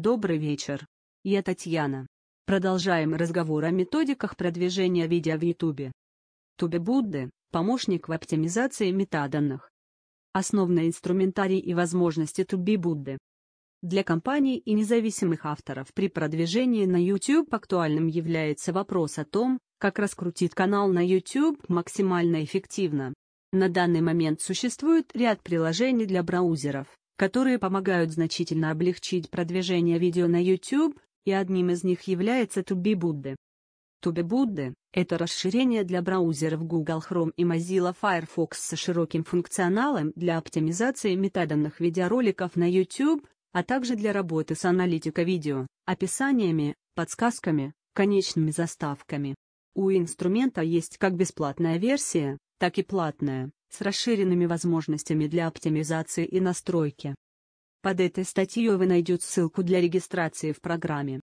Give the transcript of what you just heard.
Добрый вечер. Я Татьяна. Продолжаем разговор о методиках продвижения видео в YouTube. Тубе Будды – помощник в оптимизации метаданных. Основные инструментарий и возможности Туби Будды. Для компаний и независимых авторов при продвижении на YouTube актуальным является вопрос о том, как раскрутить канал на YouTube максимально эффективно. На данный момент существует ряд приложений для браузеров, которые помогают значительно облегчить продвижение видео на YouTube, и одним из них является Tubi Buddy. Tubi Buddy – это расширение для браузеров Google Chrome и Mozilla Firefox со широким функционалом для оптимизации метаданных видеороликов на YouTube, а также для работы с аналитикой видео, описаниями, подсказками, конечными заставками. У инструмента есть как бесплатная версия, так и платная с расширенными возможностями для оптимизации и настройки. Под этой статьей вы найдете ссылку для регистрации в программе.